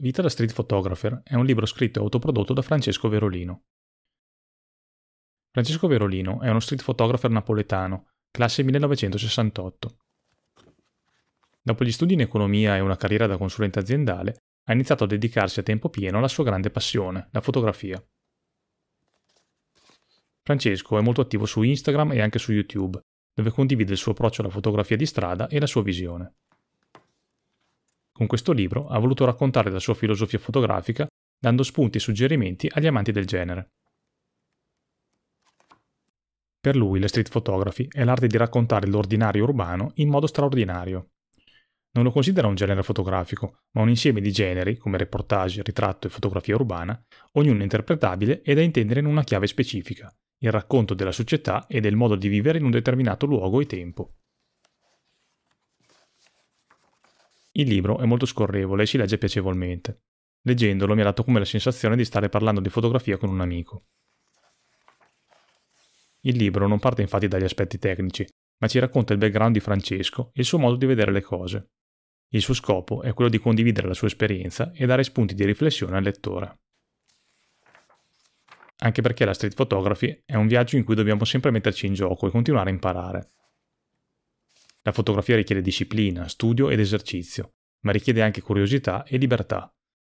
Vita da street photographer è un libro scritto e autoprodotto da Francesco Verolino. Francesco Verolino è uno street photographer napoletano, classe 1968. Dopo gli studi in economia e una carriera da consulente aziendale, ha iniziato a dedicarsi a tempo pieno alla sua grande passione, la fotografia. Francesco è molto attivo su Instagram e anche su YouTube, dove condivide il suo approccio alla fotografia di strada e la sua visione. Con questo libro ha voluto raccontare la sua filosofia fotografica dando spunti e suggerimenti agli amanti del genere. Per lui la street photography è l'arte di raccontare l'ordinario urbano in modo straordinario. Non lo considera un genere fotografico, ma un insieme di generi, come reportage, ritratto e fotografia urbana, ognuno interpretabile e da intendere in una chiave specifica, il racconto della società e del modo di vivere in un determinato luogo e tempo. Il libro è molto scorrevole e si legge piacevolmente. Leggendolo mi ha dato come la sensazione di stare parlando di fotografia con un amico. Il libro non parte infatti dagli aspetti tecnici, ma ci racconta il background di Francesco e il suo modo di vedere le cose. Il suo scopo è quello di condividere la sua esperienza e dare spunti di riflessione al lettore. Anche perché la street photography è un viaggio in cui dobbiamo sempre metterci in gioco e continuare a imparare. La fotografia richiede disciplina, studio ed esercizio, ma richiede anche curiosità e libertà.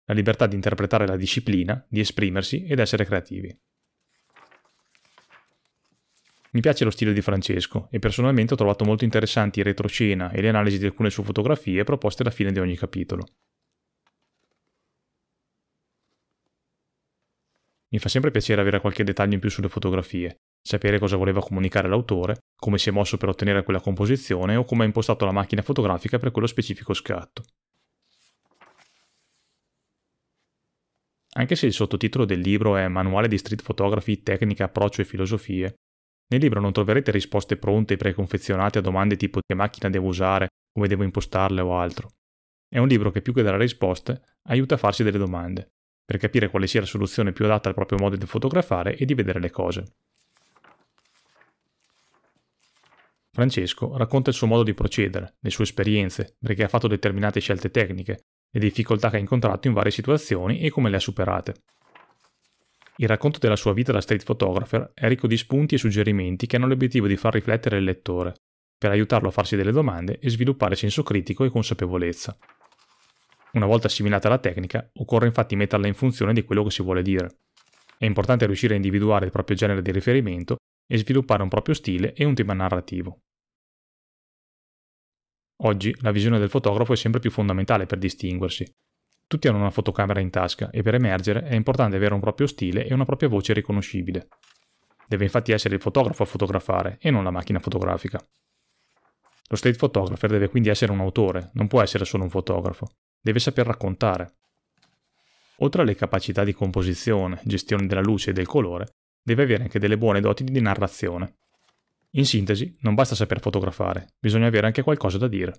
La libertà di interpretare la disciplina, di esprimersi ed essere creativi. Mi piace lo stile di Francesco e personalmente ho trovato molto interessanti i retroscena e le analisi di alcune sue fotografie proposte alla fine di ogni capitolo. Mi fa sempre piacere avere qualche dettaglio in più sulle fotografie sapere cosa voleva comunicare l'autore, come si è mosso per ottenere quella composizione o come ha impostato la macchina fotografica per quello specifico scatto. Anche se il sottotitolo del libro è Manuale di Street Photography, Tecnica, Approccio e Filosofie, nel libro non troverete risposte pronte e preconfezionate a domande tipo che macchina devo usare, come devo impostarle o altro. È un libro che più che dare risposte aiuta a farsi delle domande, per capire quale sia la soluzione più adatta al proprio modo di fotografare e di vedere le cose. Francesco racconta il suo modo di procedere, le sue esperienze, perché ha fatto determinate scelte tecniche, le difficoltà che ha incontrato in varie situazioni e come le ha superate. Il racconto della sua vita da street photographer è ricco di spunti e suggerimenti che hanno l'obiettivo di far riflettere il lettore, per aiutarlo a farsi delle domande e sviluppare senso critico e consapevolezza. Una volta assimilata la tecnica, occorre infatti metterla in funzione di quello che si vuole dire. È importante riuscire a individuare il proprio genere di riferimento e sviluppare un proprio stile e un tema narrativo. Oggi la visione del fotografo è sempre più fondamentale per distinguersi. Tutti hanno una fotocamera in tasca e per emergere è importante avere un proprio stile e una propria voce riconoscibile. Deve infatti essere il fotografo a fotografare e non la macchina fotografica. Lo state photographer deve quindi essere un autore, non può essere solo un fotografo. Deve saper raccontare. Oltre alle capacità di composizione, gestione della luce e del colore, deve avere anche delle buone doti di narrazione. In sintesi, non basta saper fotografare, bisogna avere anche qualcosa da dire.